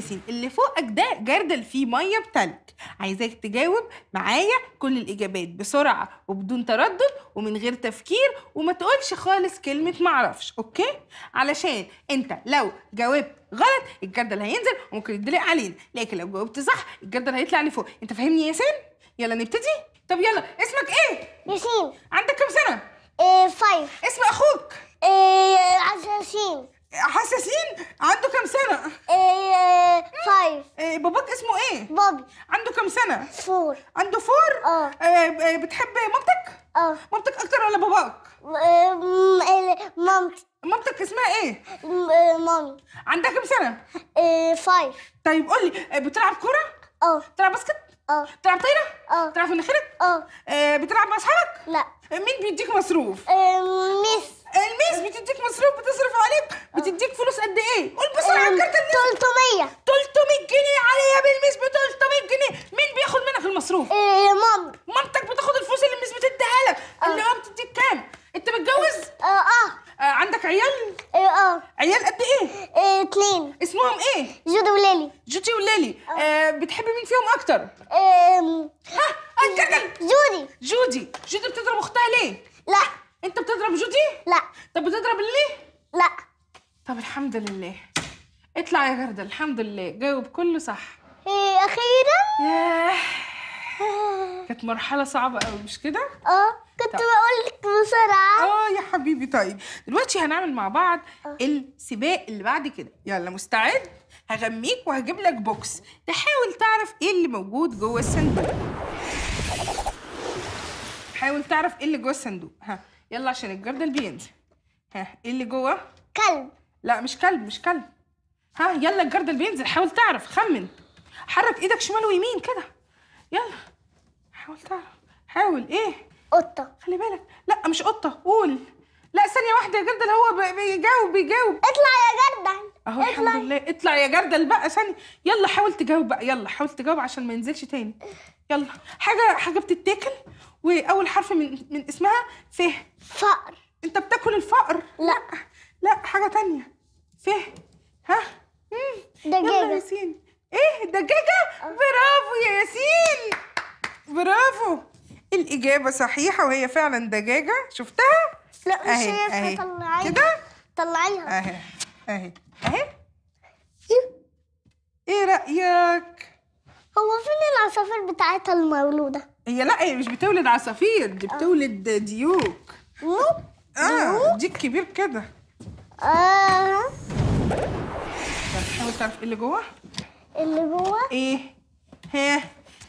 ياسين اللي فوقك ده جردل فيه ميه بتلج عايزاك تجاوب معايا كل الاجابات بسرعه وبدون تردد ومن غير تفكير وما تقولش خالص كلمه معرفش اوكي علشان انت لو جاوبت غلط الجردل هينزل وممكن يتدلق علينا لكن لو جاوبت صح الجردل هيطلع لفوق انت فاهمني يا ياسين يلا نبتدي طب يلا اسمك ايه ياسين عندك كام سنه ايه فايف اسم اخوك ايه عشرين حساسين عنده كم سنة؟ ايه فايف إيه باباك اسمه ايه؟ بابي عنده كم سنة؟ فور عنده فور؟ اه إيه بتحب مامتك؟ اه مامتك أكتر ولا باباك؟ آه، مامتي مامتك اسمها ايه؟ آه، مامي عندها كم سنة؟ ايه فايف طيب قول لي بتلعب كرة؟ اه بتلعب باسكت؟ اه بتلعب طايرة؟ اه بتلعب في مناخيرك؟ اه بتلعب مع اصحابك؟ لا مين بيديك مصروف؟ ميسي الميس بتديك مصروف بتصرف عليك بتديك فلوس قد ايه قول بسرعه كارت الميس 300 300 جنيه عليا بالميس ب 300 لا طب الحمد لله اطلع يا جردل الحمد لله جاوب كله صح ايه اخيرا ياه آه. كانت مرحله صعبه قوي مش كده اه كنت بقول لك بسرعه اه يا حبيبي طيب دلوقتي هنعمل مع بعض أوه. السباق اللي بعد كده يلا مستعد هغميك وهجيب لك بوكس تحاول تعرف ايه اللي موجود جوه الصندوق حاول تعرف ايه اللي جوه الصندوق ها يلا عشان الجردل بينزل ها ايه اللي جوه كلب لا مش كلب مش كلب ها يلا الجردل بينزل حاول تعرف خمن حرك ايدك شمال ويمين كده يلا حاول تعرف حاول ايه قطه خلي بالك لا مش قطه قول لا ثانيه واحده يا جردل هو بيجاوب بيجاوب اطلع يا جردل اهو اطلع. الحمد لله اطلع يا جردل بقى ثانيه يلا حاول تجاوب بقى يلا حاول تجاوب عشان ما ينزلش تاني يلا حاجه حاجه بتتاكل واول حرف من من اسمها ف فقر انت بتاكل الفقر لا لا حاجه تانية فيه ها دجاجه ياسين ايه دجاجه اه. برافو يا ياسين برافو الاجابه صحيحه وهي فعلا دجاجه شفتها لا مش هي طلعيها كده طلعيها اهي اهي اهي ايه؟, ايه رايك هو فين العصافير بتاعتها المولوده هي لا هي مش بتولد عصافير دي اه. بتولد ديوك اه دي الكبير كده اه طب حاول تعرف ايه اللي جوه اللي جوه ايه ها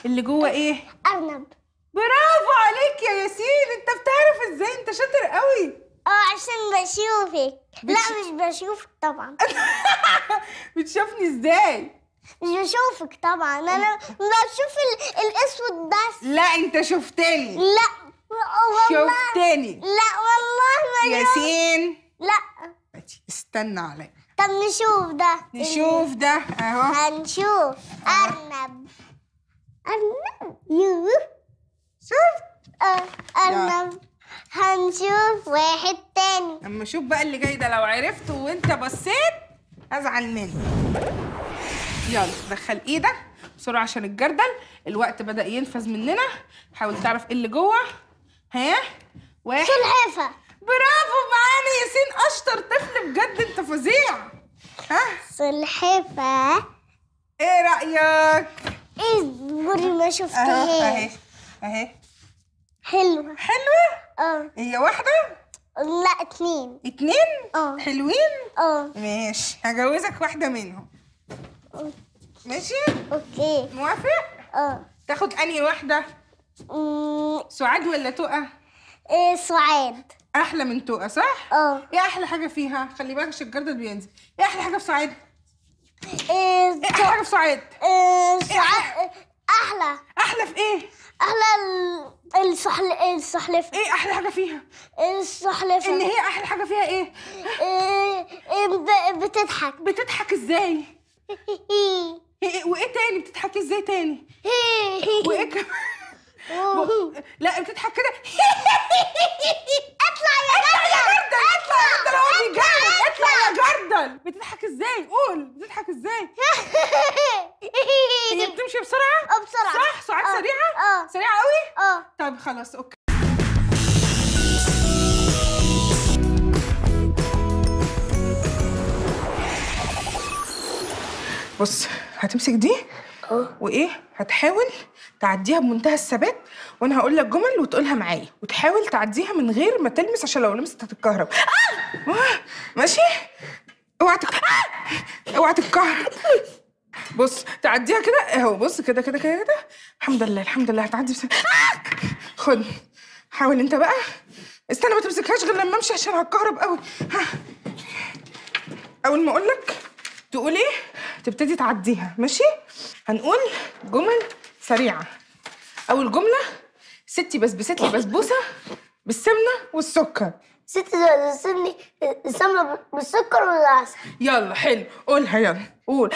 اللي جوه ايه ارنب برافو عليك يا ياسين انت بتعرف ازاي انت شاطر قوي اه عشان بشوفك بتش... لا مش بشوفك طبعا بتشوفني ازاي مش بشوفك طبعا انا بشوف الاسود بس لا انت شفتني لا شوف تاني لا والله ما ياسين لا استنى عليا طب نشوف ده نشوف ده اهو هنشوف ارنب ارنب يوه شفت آه، ارنب هنشوف واحد تاني اما شوف بقى اللي جاي ده لو عرفته وانت بصيت ازعل منك يلا دخل ايدك بسرعه عشان الجردل الوقت بدا ينفذ مننا حاول تعرف ايه اللي جوه ها واحد سلحفة برافو معانا ياسين اشطر طفل بجد انت فظيع ها سلحفة ايه رأيك؟ ايه دوري ما شفتهاش اهي اهي حلوة حلوة؟ اه هي واحدة؟ لا اتنين اتنين؟ اه حلوين؟ اه ماشي هجوزك واحدة منهم ماشي؟ اوكي موافق؟ اه تاخد انهي واحدة؟ سعاد ولا تقى؟ ايه سعاد احلى من تقى صح؟ اه ايه احلى حاجه فيها؟ خلي بالك عشان الجردل بينزل ايه احلى حاجه في سعاد؟ ايه, إيه احلى حاجه في سعاد؟ ايه, إيه سعاد احلى احلى في ايه؟ احلى السحل السحلفه ايه احلى حاجه فيها السحلفه ان هي احلى حاجه فيها ايه, إيه, إيه بتضحك بتضحك ازاي إيه، وايه تاني بتضحكي ازاي تاني وايه كمان لا بتضحك كده اطلع يا جردل اطلع يا جردل هو بيتجوز اطلع يا جردل بتضحك ازاي قول بتضحك ازاي هي بتمشي بسرعه اه بسرعه صح سرعات آه. سريعه اه سريعه قوي اه طب خلاص اوكي بص هتمسك دي وايه هتحاول تعديها بمنتهى الثبات وانا هقول لك جمل وتقولها معايا وتحاول تعديها من غير ما تلمس عشان لو لمست هتتكهرب آه! آه! ماشي اوعى آه! اوعى تتكهرب بص تعديها كده اهو بص كده كده كده كده الحمد لله الحمد لله هتعدي بس آه! خد حاول انت بقى استنى ما تمسكهاش غير لما امشي عشان هتكهرب قوي ها اول ما اقول لك تقول ايه تبتدي تعديها ماشي هنقول جمل سريعه اول جمله ستي بسبست لي بسبوسه بالسمنه والسكر ستي بسبستني السمنه بالسكر والعسل يلا حلو قولها يلا قول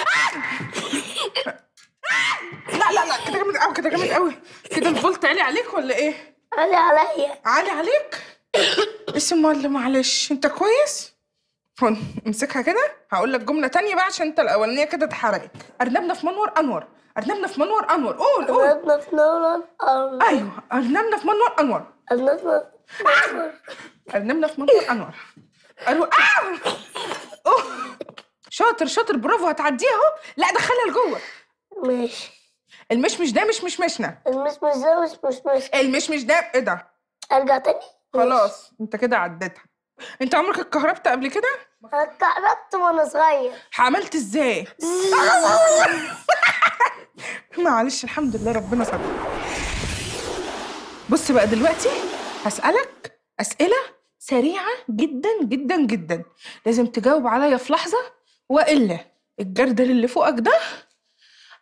لا لا لا كده جامد قوي كده جامد قوي كده الفولت عالي عليك ولا ايه؟ عالي عليا عالي عليك؟ اسم الله معلش انت كويس؟ امسكها كده هقول لك جمله تانية بقى عشان انت الاولانيه كده اتحرقت ارنبنا في منور انور ارنبنا في منور انور قول قول ارنبنا في منور انور ايوه ارنبنا في منور انور ارنبنا في منور انور أرو... آه! شاطر شاطر برافو هتعديها اهو لا دخلها لجوه ماشي المشمش ده مش مشمشنا المشمش ده مش مشمشنا المشمش ده ايه ده ارجع تاني خلاص انت كده عديتها انت عمرك اتكهربت قبل كده؟ اتكهربت وانا صغير عملت ازاي؟ معلش الحمد لله ربنا صدق بص بقى دلوقتي هسألك أسئلة سريعة جدا جدا جدا لازم تجاوب عليا في لحظة وإلا الجردل اللي فوقك ده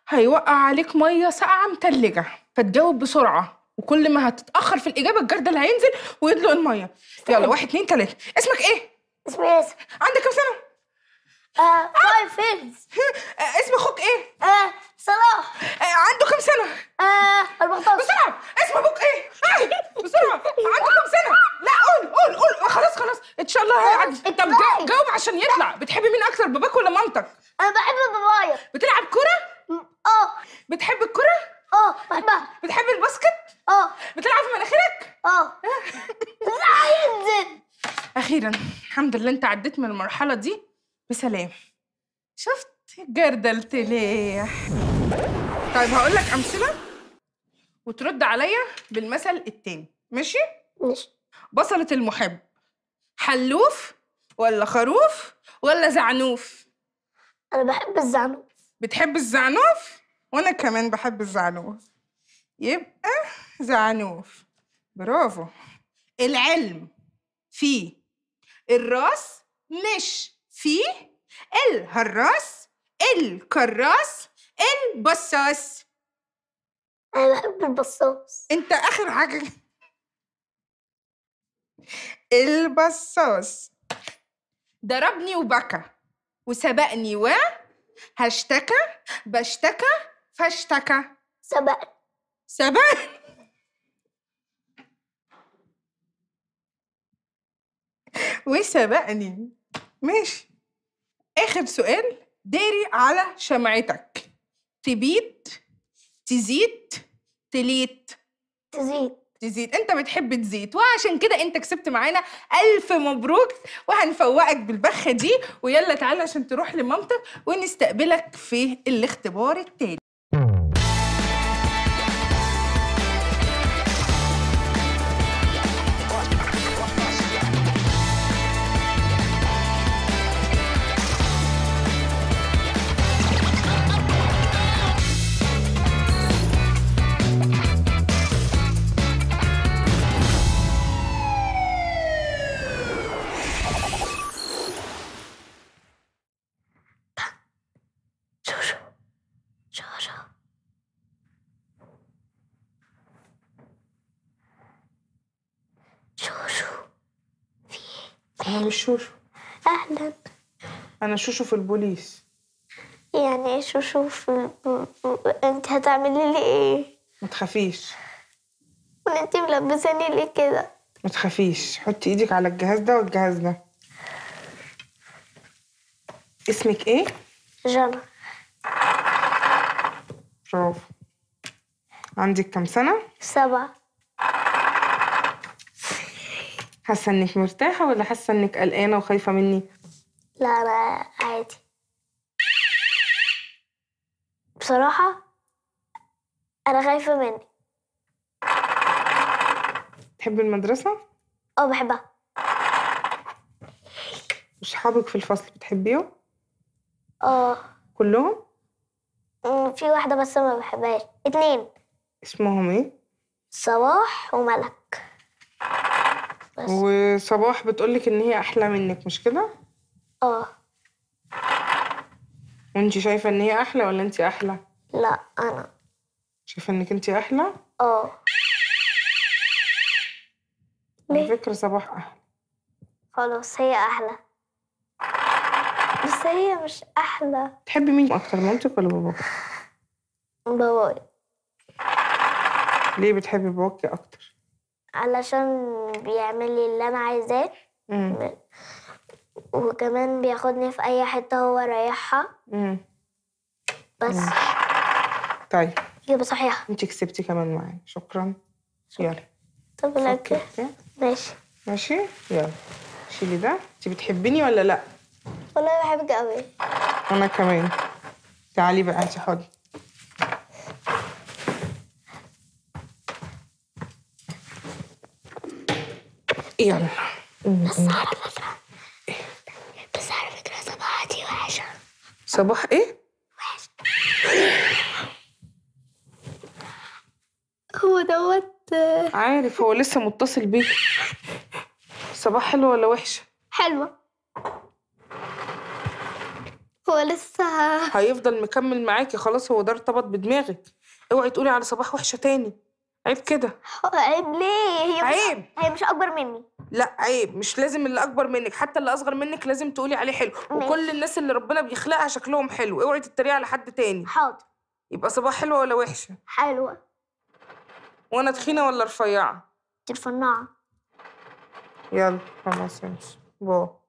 هيوقع عليك مية ساقعة متلجة فتجاوب بسرعة وكل ما هتتاخر في الاجابه الجرد اللي هينزل ويدلق الميه يلا واحد اثنين ثلاثه اسمك ايه اسمي ياسر عندك كام سنه آه فايف آه، اسم اخوك ايه؟ آه صلاح آه عنده كام سنة؟ آه 14 بسرعة اسم ابوك ايه؟ آه بسرعة عنده كام سنة؟ لا قول قول قول خلاص خلاص ان شاء الله هيعدي آه، طب جاوب عشان يطلع اللي انت عديت من المرحلة دي بسلام شفت جردلت ليه طيب هقول لك أمثلة وترد عليا بالمثل التاني ماشي؟ ماشي بصلة المحب حلوف ولا خروف ولا زعنوف؟ أنا بحب الزعنوف بتحب الزعنوف؟ وأنا كمان بحب الزعنوف يبقى زعنوف برافو العلم فيه الراس مش فيه الهراس الكراس البصاص انا بحب البصاص انت اخر حاجه البصاص ضربني وبكى وسبقني و هشتكى بشتكى فاشتكى سبقني سبقني وسبقني ماشي اخر سؤال داري على شمعتك تبيد تزيد تليت تزيد تزيد انت بتحب تزيد وعشان كده انت كسبت معانا الف مبروك وهنفوقك بالبخه دي ويلا تعالى عشان تروح لمامتك ونستقبلك في الاختبار التالي مش يعني شوشو أهلا أنا شوشو في البوليس يعني إيه شوشو في أنت هتعمل لي إيه؟ متخافيش وأنت ملبساني ليه كده؟ متخافيش حطي إيدك على الجهاز ده والجهاز ده اسمك إيه؟ جنى برافو عندك كام سنة؟ سبعة حاسه انك مرتاحه ولا حاسه انك قلقانه وخايفه مني لا انا عادي بصراحه انا خايفه مني تحب المدرسه اه بحبها اصحابك في الفصل بتحبيهم اه كلهم في واحده بس ما بحبهاش اتنين اسمهم ايه صباح وملك بس وصباح بتقولك إن هي أحلى منك مش كده؟ اه وانت شايفة إن هي أحلى ولا أنت أحلى؟ لا أنا شايفة إنك أنت أحلى؟ اه على فكرة صباح أحلى خلاص هي أحلى بس هي مش أحلى تحبي مين أكتر مامتك ولا باباك؟ بابايا ليه بتحبي باباكي أكتر؟ علشان بيعمل لي اللي أنا عايزاه وكمان بياخدني في أي حتة هو رايحها بس مم. طيب يبقى صحيح أنت كسبتي كمان معايا شكرا يلا طب لك ماشي ماشي يلا شيلي ده انت بتحبيني ولا لا والله بحبك قوي وانا كمان تعالي بقى انت حاضر يلا بس على فكرة بس على فكرة صباحاتي وحشة صباح إيه؟ وحشة هو دوت عارف هو لسه متصل بيك صباح حلوة ولا وحشة؟ حلوة هو لسه هيفضل مكمل معاكي خلاص هو ده ارتبط بدماغك اوعي تقولي على صباح وحشة تاني عيب كده عيب ليه؟ هي عيب هي مش أكبر مني لا عيب مش لازم اللي اكبر منك حتى اللي اصغر منك لازم تقولي عليه حلو ماشي. وكل الناس اللي ربنا بيخلقها شكلهم حلو اوعي تتريقي على حد تاني حاضر يبقى صباح حلوه ولا وحشه حلوه وانا تخينه ولا رفيعه ترفنعه يلا خلاص امشي